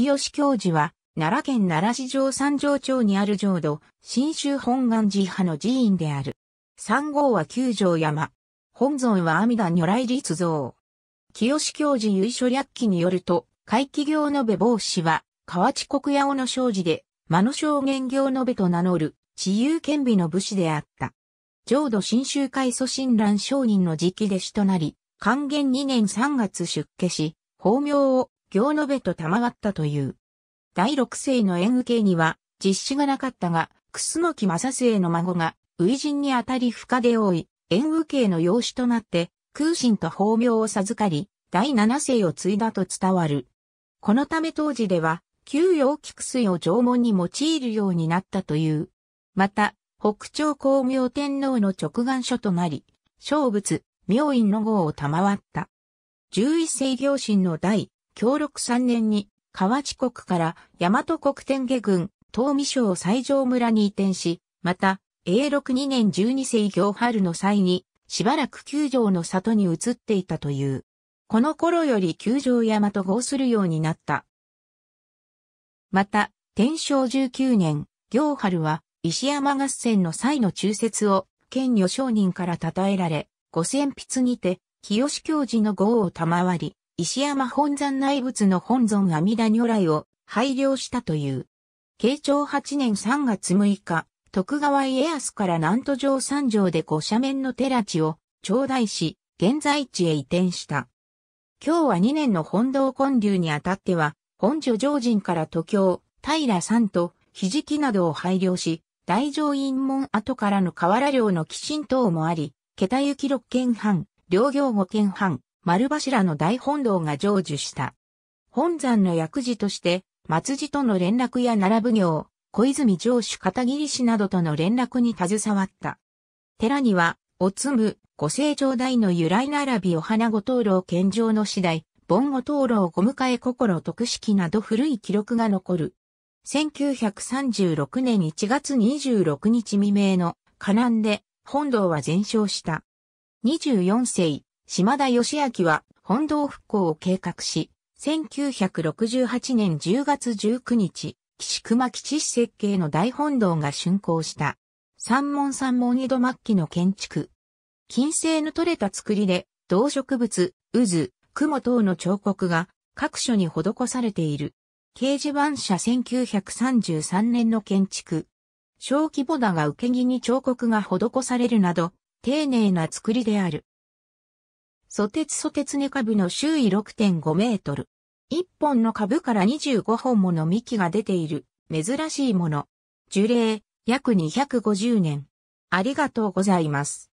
清教授は、奈良県奈良市城三条町にある浄土、新州本願寺派の寺院である。三号は九条山。本尊は阿弥陀如来立像。清教授由緒略記によると、会期行のべ帽子は、河内国屋尾の商事で、間の証言行のべと名乗る、自由権美の武士であった。浄土新州会祖神乱商人の直弟子となり、還元2年3月出家し、法名を行のべと賜ったという。第六世の縁受けには実施がなかったが、楠木正成の孫が、初陣にあたり深で多い、縁受けの養子となって、空心と法名を授かり、第七世を継いだと伝わる。このため当時では、旧陽菊水を縄文に用いるようになったという。また、北朝光明天皇の直眼書となり、小仏、明院の号を賜った。十一世行神の第協力3年に、河内国から大和国天下軍、東美省西条村に移転し、また、永禄2年12世行春の際に、しばらく九条の里に移っていたという。この頃より九条山と合するようになった。また、天正19年、行春は、石山合戦の際の中説を、県女商人から称えられ、五千筆にて、清教授の号を賜り、石山本山内仏の本尊阿弥陀如来を拝領したという。慶長8年3月6日、徳川家康から南都城三条で五斜面の寺地を頂戴し、現在地へ移転した。今日は2年の本堂建立にあたっては、本所上人から都教、平さんと、ひじきなどを拝領し、大乗院門跡からの河原領の寄進等もあり、桁行き6軒半、両行5軒半、丸柱の大本堂が成就した。本山の役事として、松寺との連絡や並ぶ行、小泉城主片桐氏などとの連絡に携わった。寺には、おつむ、五聖城大の由来並びお花ご灯籠献上の次第、盆ご灯籠ご迎え心得式など古い記録が残る。1936年1月26日未明の、河南で、本堂は全焼した。24世、島田義明は本堂復興を計画し、1968年10月19日、岸熊基地市設計の大本堂が竣工した。三門三門井戸末期の建築。金星の取れた作りで、動植物、渦、雲等の彫刻が各所に施されている。掲示板社1933年の建築。小規模だが受け木に彫刻が施されるなど、丁寧な作りである。ソテツソテツネ株の周囲6.5メートル。1本の株から25本もの幹が出ている、珍しいもの。樹齢、約250年。ありがとうございます。